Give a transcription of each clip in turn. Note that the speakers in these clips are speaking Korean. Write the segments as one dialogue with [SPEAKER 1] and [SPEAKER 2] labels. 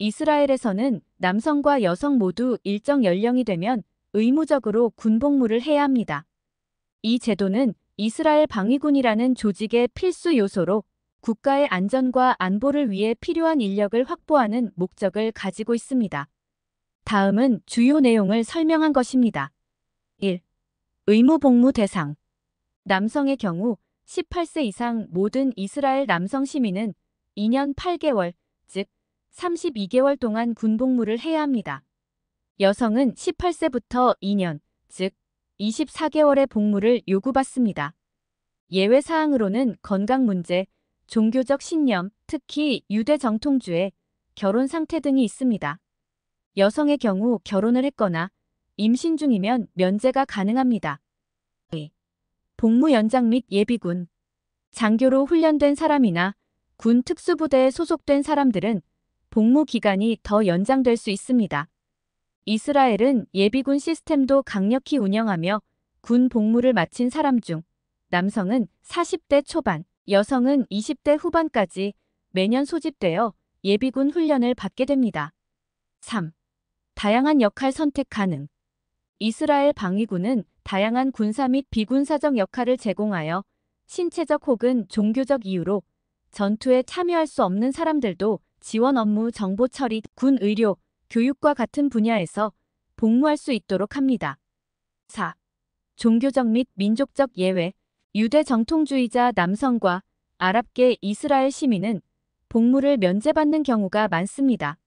[SPEAKER 1] 이스라엘에서는 남성과 여성 모두 일정 연령이 되면 의무적으로 군복무를 해야 합니다. 이 제도는 이스라엘 방위군이라는 조직의 필수 요소로 국가의 안전과 안보를 위해 필요한 인력을 확보하는 목적을 가지고 있습니다. 다음은 주요 내용을 설명한 것입니다. 1. 의무 복무 대상 남성의 경우 18세 이상 모든 이스라엘 남성 시민은 2년 8개월, 즉 32개월 동안 군복무를 해야 합니다. 여성은 18세부터 2년, 즉 24개월의 복무를 요구받습니다. 예외 사항으로는 건강 문제, 종교적 신념, 특히 유대 정통주의, 결혼 상태 등이 있습니다. 여성의 경우 결혼을 했거나 임신 중이면 면제가 가능합니다. 예. 복무 연장 및 예비군 장교로 훈련된 사람이나 군 특수부대에 소속된 사람들은 복무 기간이 더 연장될 수 있습니다. 이스라엘은 예비군 시스템도 강력히 운영하며 군 복무를 마친 사람 중 남성은 40대 초반, 여성은 20대 후반까지 매년 소집되어 예비군 훈련을 받게 됩니다. 3. 다양한 역할 선택 가능 이스라엘 방위군은 다양한 군사 및 비군사적 역할을 제공하여 신체적 혹은 종교적 이유로 전투에 참여할 수 없는 사람들도 지원 업무 정보 처리, 군 의료, 교육과 같은 분야에서 복무할 수 있도록 합니다. 4. 종교적 및 민족적 예외, 유대 정통주의자 남성과 아랍계 이스라엘 시민은 복무를 면제받는 경우가 많습니다.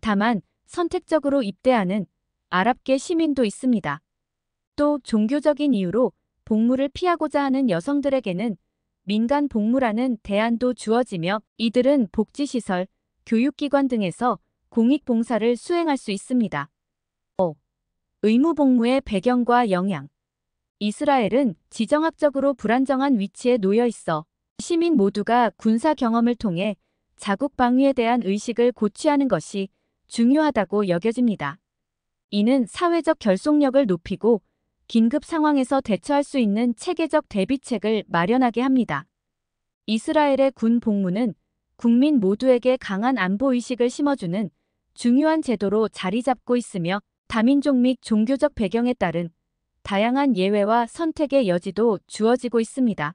[SPEAKER 1] 다만 선택적으로 입대하는 아랍계 시민도 있습니다. 또 종교적인 이유로 복무를 피하고자 하는 여성들에게는 민간 복무라는 대안도 주어지며 이들은 복지시설, 교육기관 등에서 공익봉사를 수행할 수 있습니다. 5. 어. 의무복무의 배경과 영향 이스라엘은 지정학적으로 불안정한 위치에 놓여 있어 시민 모두가 군사 경험을 통해 자국 방위에 대한 의식을 고취하는 것이 중요하다고 여겨집니다. 이는 사회적 결속력을 높이고 긴급 상황에서 대처할 수 있는 체계적 대비책을 마련하게 합니다. 이스라엘의 군 복무는 국민 모두에게 강한 안보의식을 심어주는 중요한 제도로 자리 잡고 있으며 다민족 및 종교적 배경에 따른 다양한 예외와 선택의 여지도 주어지고 있습니다.